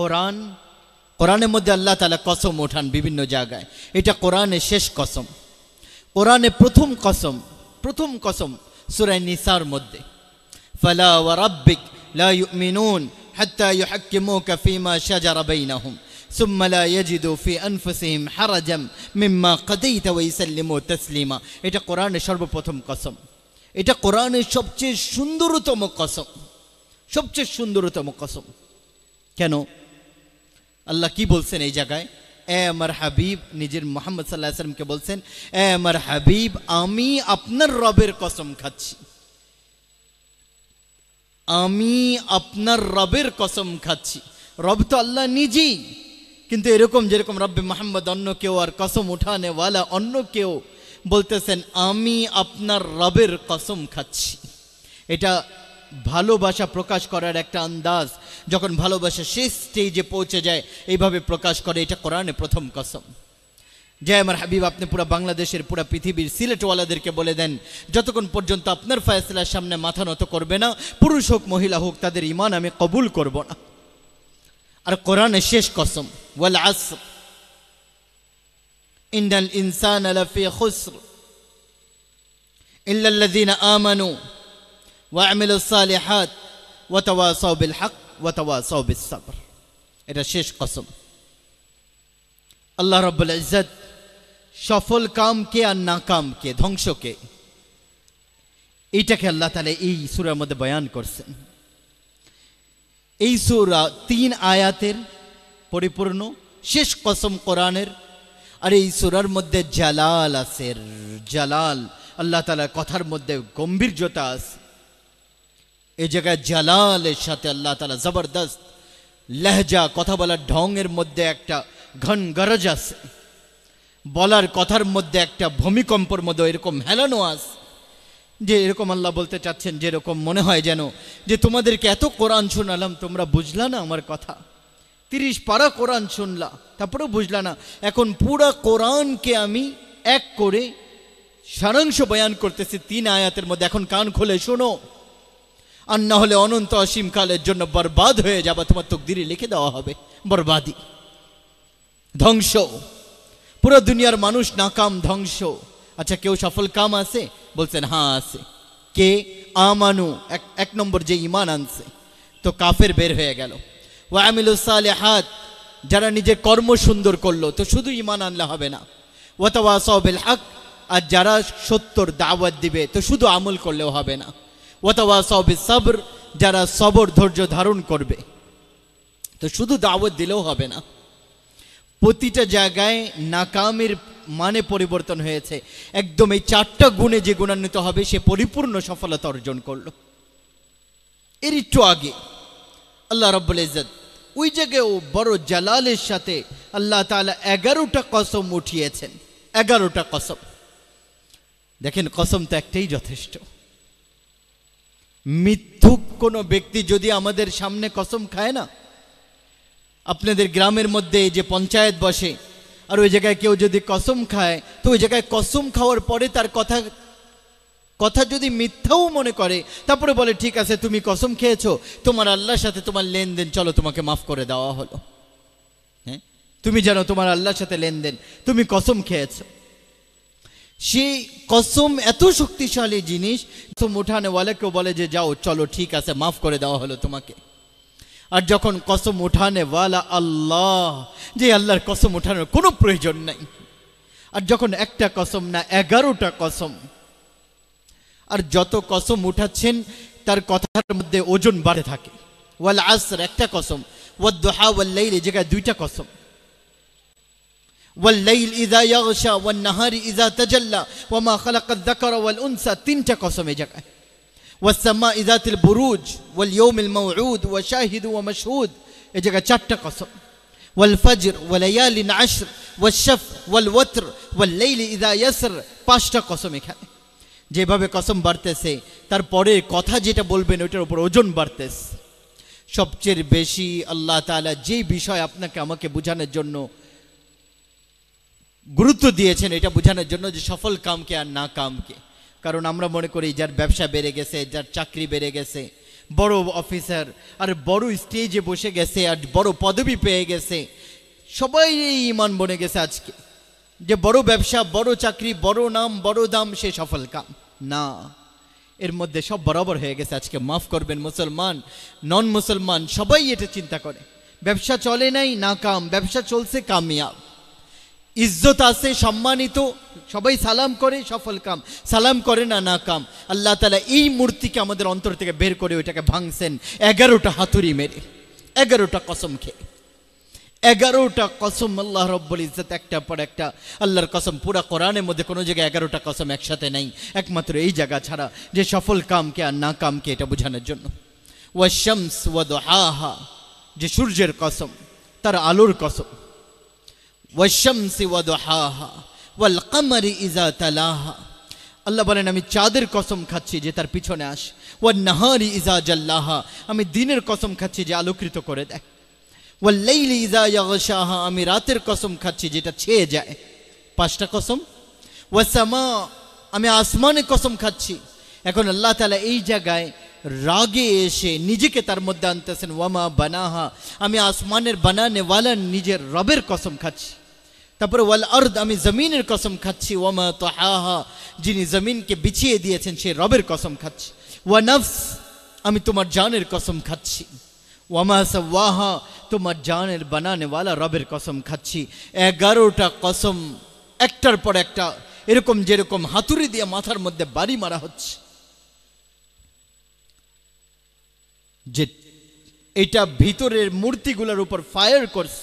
কোরআন কোরআনের মধ্যে আল্লাহ তালা কসম ওঠান বিভিন্ন জায়গায় এটা কোরআনে শেষ কসম কোরআনে প্রথম কসম প্রথম কসম সুরায় নিসার মধ্যে ফালা ওয়ারাব্বিক লা ইউমিনুন হাত্তা ইউহাক্কিমুকা ফিমা শাজারা বাইনাহুম ثم لا يجدوا في أنفسهم حرجا مما قضيت ويسلموا تسليما এটা কোরআনের সর্বপ্রথম কসম এটা কোরআনের সবচেয়ে সুন্দরতম কসম সবচেয়ে সুন্দরতম কসম কেন আল্লাহ কি বলছেন এই জায়গায় এ আমার হাবিব নিজের মোহাম্মদ সাল্লাহ সাল্লামকে বলছেন এ আমার হাবিব আমি আপনার রবের কসম খাচ্ছি আমি আপনার রবের কসম খাচ্ছি রব তো আল্লাহ নিজেই কিন্তু এরকম যেরকম রব্বে মোহাম্মদ অন্য কেউ আর কসম উঠানেওয়ালা অন্য কেউ বলতেছেন আমি আপনার রবের কসম খাচ্ছি এটা ভালোবাসা প্রকাশ করার একটা আন্দাজ যখন ভালোবাসা শেষ স্টেজে পৌঁছে যায় এইভাবে প্রকাশ করে এটা কোরআনে প্রথম কসম যে আমার হাবিব আপনি পুরো বাংলাদেশের পুরো পৃথিবীর সিলেটওয়ালাদেরকে বলে দেন যতক্ষণ পর্যন্ত আপনার ফয়সলার সামনে মাথা নত করবে না পুরুষ হোক মহিলা হোক তাদের ইমান আমি কবুল করব না আর কোরআনে শেষ কসম ওয়াল আস ইন্ডাল ইনসান আলাফি খুসর ইল্লাল্লাযীনা আমানু ওয়ামিল সালেহাত ওয়াতওয়া সৌবিল হক ওয়াতওয়া সৌবিল সাবর এটা শেষ কসম আল্লাহ রব্বুল ইজ্জত সফল কামকে আর নাকামকে ধ্বংসকে এইটাকে আল্লাহ তালে এই সুরার মধ্যে বয়ান করছেন এই সুরা তিন আয়াতের পরিপূর্ণ শেষ কসম কোরআনের আর এই সুরার মধ্যে জালাল আছে জালাল আল্লাহ তালার কথার মধ্যে গম্ভীর্যতা আছে এ জায়গায় জালালের সাথে আল্লাহ তালা জবরদস্ত লেহজা কথা বলার ঢঙের মধ্যে একটা ঘন গরজ আছে বলার কথার মধ্যে একটা ভূমিকম্পর মধ্যে এরকম হেলানো আস যে এরকম আল্লাহ বলতে চাচ্ছেন যেরকম মনে হয় যেন যে তোমাদেরকে এত কোরআন শোনালাম তোমরা বুঝলা না আমার কথা তিরিশ পারা কোরআন শুনলা তারপরেও বুঝলা না এখন পুরা কোরআনকে আমি এক করে সারাংশ বয়ান করতেছি তিন আয়াতের মধ্যে এখন কান খুলে শোনো আর না হলে অনন্ত অসীমকালের জন্য বরবাদ হয়ে যাবে তোমার তকদিরে লিখে দেওয়া হবে বরবাদি ধ্বংস পুরো দুনিয়ার মানুষ নাকাম ধ্বংস আচ্ছা কেউ সফল কাম আছে বলছেন হ্যাঁ আছে কে আমানু এক এক নম্বর যে ইমান আনছে তো কাফের বের হয়ে গেল ওয়ামিলুসালে হাত যারা নিজে কর্ম সুন্দর করলো তো শুধু ইমান আনলে হবে না ওয়াতাওয়াসবেল হক আর যারা সত্যর দাওয়াত দিবে তো শুধু আমল করলেও হবে না ওয়াতাওয়া সবর যারা সবর ধৈর্য ধারণ করবে তো শুধু দাওয়াত দিলেও হবে না প্রতিটা জায়গায় নাকামের মানে পরিবর্তন হয়েছে একদম এই চারটা গুণে যে গুণান্বিত হবে সে পরিপূর্ণ সফলতা অর্জন করল এর একটু আগে আল্লাহ রব্বুল ইজত ওই জায়গায় ও বড় জালালের সাথে আল্লাহ তালা এগারোটা কসম উঠিয়েছেন এগারোটা কসম দেখেন কসম তো একটাই যথেষ্ট মিথ্যুক কোন ব্যক্তি যদি আমাদের সামনে কসম খায় না আপনাদের গ্রামের মধ্যে যে পঞ্চায়েত বসে আর ওই জায়গায় কেউ যদি কসম খায় তো ওই জায়গায় কসম খাওয়ার পরে তার কথা কথা যদি মিথ্যাও মনে করে তারপরে বলে ঠিক আছে তুমি কসম খেয়েছ তোমার আল্লাহর সাথে তোমার লেনদেন চলো তোমাকে মাফ করে দেওয়া হলো হ্যাঁ তুমি জানো তোমার আল্লাহর সাথে লেনদেন তুমি কসম খেয়েছো সেই কসম এত শক্তিশালী জিনিস কসম উঠানে বলে যে যাও চলো ঠিক আছে মাফ করে দেওয়া হলো তোমাকে আর যখন কসম ওয়ালা আল্লাহ যে আল্লাহর কসম উঠানোর কোনো প্রয়োজন নাই আর যখন একটা কসম না এগারোটা কসম আর যত কসম উঠাচ্ছেন তার কথার মধ্যে ওজন বাড়ে থাকে ওয়াল আসর একটা কসম ওয়াদ্দোহা ওয়াল্লাইলে জায়গায় দুইটা কসম والليل إذا يغشى والنهار إذا تجلى وما خلق الذكر والأنثى تنتا قسم جگہ والسماء ذات البروج واليوم الموعود وشاهد ومشهود এই জায়গায় قسم والفجر وليال عشر والشف والوتر والليل إذا يسر পাঁচটা কসম এখানে যেভাবে কসম বাড়তেছে তারপরে কথা যেটা বলবেন ওটার উপর ওজন বাড়তেছে সবচেয়ে বেশি আল্লাহ তাআলা যে বিষয় আপনাকে আমাকে বোঝানোর জন্য গুরুত্ব দিয়েছেন এটা বোঝানোর জন্য যে সফল কামকে আর না কামকে কারণ আমরা মনে করি যার ব্যবসা বেড়ে গেছে যার চাকরি বেড়ে গেছে বড় অফিসার আর বড় স্টেজে বসে গেছে আর বড় পদবি পেয়ে গেছে সবাই এই ইমান বনে গেছে আজকে যে বড় ব্যবসা বড় চাকরি বড় নাম বড় দাম সে সফল কাম না এর মধ্যে সব বরাবর হয়ে গেছে আজকে মাফ করবেন মুসলমান নন মুসলমান সবাই এটা চিন্তা করে ব্যবসা চলে নাই না কাম ব্যবসা চলছে কামিয়াব ইজ্জত আছে সম্মানিত সবাই সালাম করে সফল কাম সালাম করে না না কাম আল্লাহ তালা এই মূর্তিকে আমাদের অন্তর থেকে বের করে ওইটাকে ভাঙছেন এগারোটা হাতুড়ি মেরে এগারোটা কসম খেয়ে এগারোটা কসম আল্লাহ রব্বুল ইজ্জত একটা পর একটা আল্লাহর কসম পুরা কোরআনের মধ্যে কোনো জায়গায় এগারোটা কসম একসাথে নেই একমাত্র এই জায়গা ছাড়া যে সফল কামকে আর না কামকে এটা বোঝানোর জন্য ওয়া শামস হা যে সূর্যের কসম তার আলোর কসম ওয়াল তালাহা আল্লাহ বলেন আমি চাঁদের কসম খাচ্ছি যে তার পিছনে আস ওয়া নাহারি ইজা জাল্লাহা আমি দিনের কসম খাচ্ছি যে আলোকৃত করে দেয় ওয়া লাইলি ইজা ইয়াগশাহা আমি রাতের কসম খাচ্ছি যেটা ছেয়ে যায় পাঁচটা কসম ওয়া সামা আমি আসমানে কসম খাচ্ছি এখন আল্লাহ তালা এই জায়গায় রাগে এসে নিজেকে তার মধ্যে আনতেছেন ওয়ামা বানাহা আমি আসমানের বানানে বানানেওয়ালার নিজের রবের কসম খাচ্ছি তারপরে ওয়াল আর্দ আমি জমিনের কসম খাচ্ছি ওমা তো হাহা যিনি জমিনকে বিছিয়ে দিয়েছেন সে রবের কসম খাচ্ছি ওয়া নফস আমি তোমার জানের কসম খাচ্ছি ওয়ামা সাহা তোমার জানের বানানেওয়ালা রবের কসম খাচ্ছি এগারোটা কসম একটার পর একটা এরকম যেরকম হাতুড়ি দিয়ে মাথার মধ্যে বাড়ি মারা হচ্ছে যে এটা ভিতরের মূর্তিগুলোর উপর ফায়ার করছে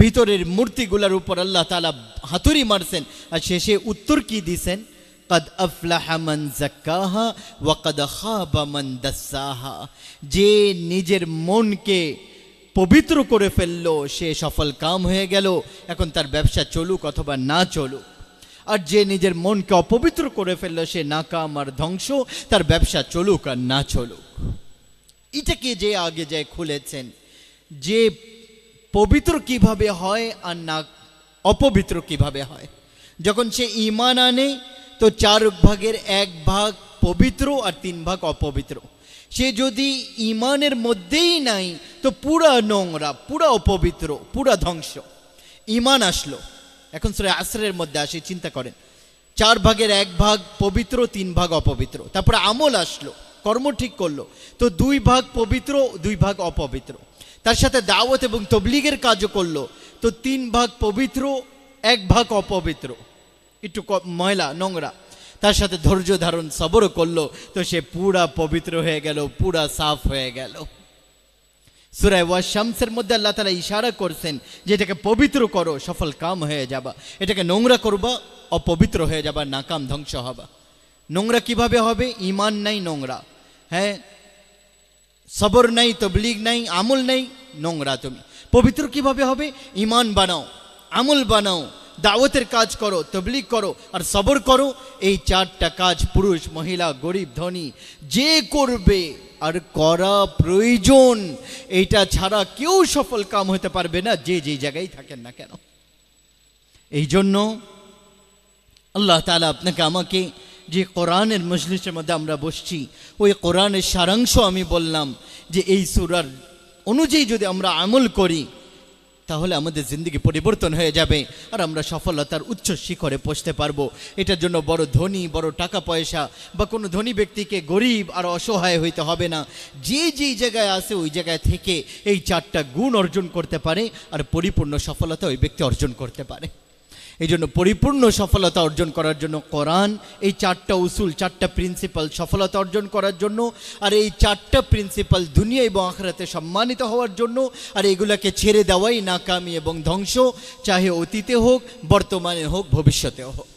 ভিতরের মূর্তিগুলার উপর আল্লাহ তালা হাতুরি মারছেন আর শেষে উত্তর কি দিছেন কদ আফলাহামন জাক্কাহা কদ হাবামন দাসাহা যে নিজের মনকে পবিত্র করে ফেলল সে সফল কাম হয়ে গেল এখন তার ব্যবসা চলুক অথবা না চলুক আর যে নিজের মনকে অপবিত্র করে ফেললো সে নাকাম আর ধ্বংস তার ব্যবসা চলুক আর না চলুক এটাকে যে আগে যায় খুলেছেন যে পবিত্র কিভাবে হয় আর না অপবিত্র কিভাবে হয় যখন সে ইমান আনে তো চার ভাগের এক ভাগ পবিত্র আর তিন ভাগ অপবিত্র সে যদি ইমানের মধ্যেই নাই তো পুরা নোংরা পুরা অপবিত্র পুরা ধ্বংস ইমান আসলো এখন সে আশ্রয়ের মধ্যে আসে চিন্তা করেন চার ভাগের এক ভাগ পবিত্র তিন ভাগ অপবিত্র তারপরে আমল আসলো কর্ম ঠিক করলো তো দুই ভাগ পবিত্র দুই ভাগ অপবিত্র তার সাথে দাওয়াত এবং তবলিগের কাজও করল তো তিন ভাগ পবিত্র এক ভাগ অপবিত্র একটু ময়লা নোংরা তার সাথে ধৈর্য ধারণ সবর করলো তো সে পুরা পবিত্র হয়ে গেল পুরা সাফ হয়ে গেল সুরায় ওয়া শামসের মধ্যে আল্লাহ তালা ইশারা করছেন যে এটাকে পবিত্র করো সফল কাম হয়ে যাবা এটাকে নোংরা করবা অপবিত্র হয়ে যাবা নাকাম ধ্বংস হবা নোংরা কিভাবে হবে ইমান নাই নোংরা হ্যাঁ সবর নেই তবলিগ নেই আমল নেই নোংরা তুমি পবিত্র কিভাবে হবে ইমান বানাও আমল বানাও দাওয়তের কাজ করো তবলিগ করো আর সবর করো এই চারটা কাজ পুরুষ মহিলা গরিব ধনী যে করবে আর করা প্রয়োজন এইটা ছাড়া কেউ সফল কাম হতে পারবে না যে যে জায়গায় থাকেন না কেন এই জন্য আল্লাহ তালা আপনাকে আমাকে যে কোরআনের মজলিসের মধ্যে আমরা বসছি ওই কোরআনের সারাংশ আমি বললাম যে এই সুরার অনুযায়ী যদি আমরা আমল করি তাহলে আমাদের জিন্দগি পরিবর্তন হয়ে যাবে আর আমরা সফলতার উচ্চ শিখরে পৌঁছতে পারবো এটার জন্য বড় ধনী বড় টাকা পয়সা বা কোনো ধনী ব্যক্তিকে গরিব আর অসহায় হইতে হবে না যে যেই জায়গায় আছে ওই জায়গায় থেকে এই চারটা গুণ অর্জন করতে পারে আর পরিপূর্ণ সফলতা ওই ব্যক্তি অর্জন করতে পারে এই জন্য পরিপূর্ণ সফলতা অর্জন করার জন্য কোরআন এই চারটা উসুল চারটা প্রিন্সিপাল সফলতা অর্জন করার জন্য আর এই চারটা প্রিন্সিপাল দুনিয়া এবং আখরাতে সম্মানিত হওয়ার জন্য আর এগুলাকে ছেড়ে দেওয়াই নাকামি এবং ধ্বংস চাহে অতীতে হোক বর্তমানে হোক ভবিষ্যতেও হোক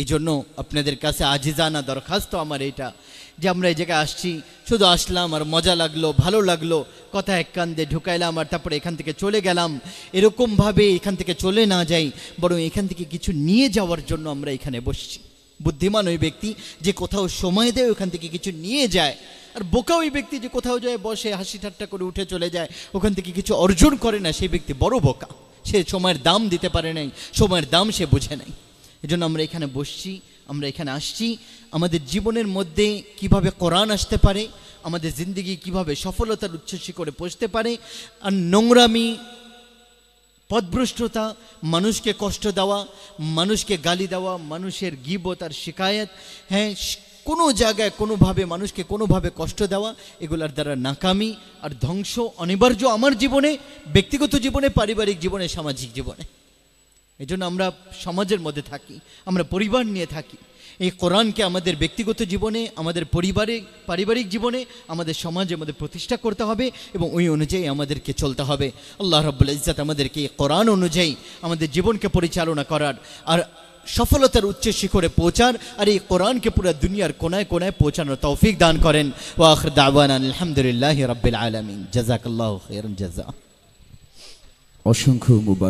এই জন্য আপনাদের কাছে আজিজানা দরখাস্ত আমার এটা যে আমরা এই জায়গায় আসছি শুধু আসলাম আর মজা লাগলো ভালো লাগলো কথা এক কান্দে ঢুকাইলাম আর তারপরে এখান থেকে চলে গেলাম এরকমভাবে এখান থেকে চলে না যাই বরং এখান থেকে কিছু নিয়ে যাওয়ার জন্য আমরা এখানে বসছি বুদ্ধিমান ওই ব্যক্তি যে কোথাও সময় দেয় ওখান থেকে কিছু নিয়ে যায় আর বোকা ওই ব্যক্তি যে কোথাও যায় বসে হাসি ঠাট্টা করে উঠে চলে যায় ওখান থেকে কিছু অর্জন করে না সেই ব্যক্তি বড় বোকা সে সময়ের দাম দিতে পারে নাই সময়ের দাম সে বোঝে নাই এজন্য আমরা এখানে বসছি আমরা এখানে আসছি আমাদের জীবনের মধ্যে কিভাবে কোরআন আসতে পারে আমাদের জিন্দগি কিভাবে সফলতার করে পৌঁছতে পারে আর নোংরামি পদভ্রষ্টতা মানুষকে কষ্ট দেওয়া মানুষকে গালি দেওয়া মানুষের গিব আর শিকায়ত হ্যাঁ কোনো জায়গায় কোনোভাবে মানুষকে কোনোভাবে কষ্ট দেওয়া এগুলার দ্বারা নাকামি আর ধ্বংস অনিবার্য আমার জীবনে ব্যক্তিগত জীবনে পারিবারিক জীবনে সামাজিক জীবনে এই জন্য আমরা সমাজের মধ্যে থাকি আমরা পরিবার নিয়ে থাকি এই কোরআনকে আমাদের ব্যক্তিগত জীবনে আমাদের পরিবারে পারিবারিক জীবনে আমাদের সমাজের মধ্যে প্রতিষ্ঠা করতে হবে এবং ওই অনুযায়ী আমাদেরকে চলতে হবে আল্লাহ রব্বুল ইজাত আমাদেরকে এই কোরআন অনুযায়ী আমাদের জীবনকে পরিচালনা করার আর সফলতার উচ্চ শিখরে পৌঁছার আর এই কোরআনকে পুরো দুনিয়ার কোনায় কোনায় পৌঁছানোর তৌফিক দান করেন ওয়াখর দাওয়ান আলহামদুলিল্লাহ রব্বিল আলমিন জাজাকাল্লাহ জাজা অসংখ্য